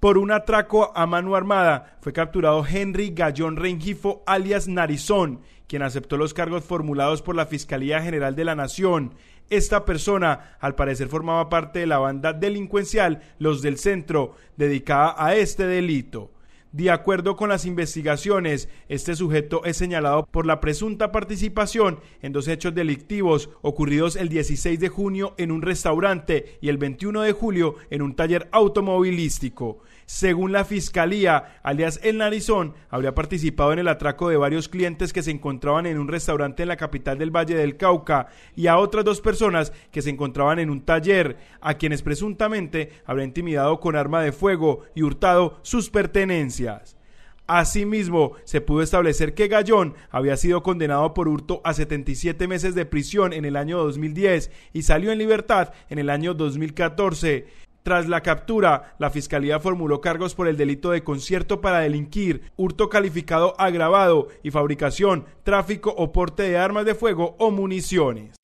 Por un atraco a mano armada fue capturado Henry Gallón Rengifo, alias Narizón, quien aceptó los cargos formulados por la Fiscalía General de la Nación. Esta persona, al parecer, formaba parte de la banda delincuencial Los del Centro, dedicada a este delito. De acuerdo con las investigaciones, este sujeto es señalado por la presunta participación en dos hechos delictivos ocurridos el 16 de junio en un restaurante y el 21 de julio en un taller automovilístico. Según la fiscalía, alias El Narizón habría participado en el atraco de varios clientes que se encontraban en un restaurante en la capital del Valle del Cauca y a otras dos personas que se encontraban en un taller, a quienes presuntamente habría intimidado con arma de fuego y hurtado sus pertenencias. Asimismo, se pudo establecer que Gallón había sido condenado por hurto a 77 meses de prisión en el año 2010 y salió en libertad en el año 2014. Tras la captura, la Fiscalía formuló cargos por el delito de concierto para delinquir, hurto calificado agravado y fabricación, tráfico o porte de armas de fuego o municiones.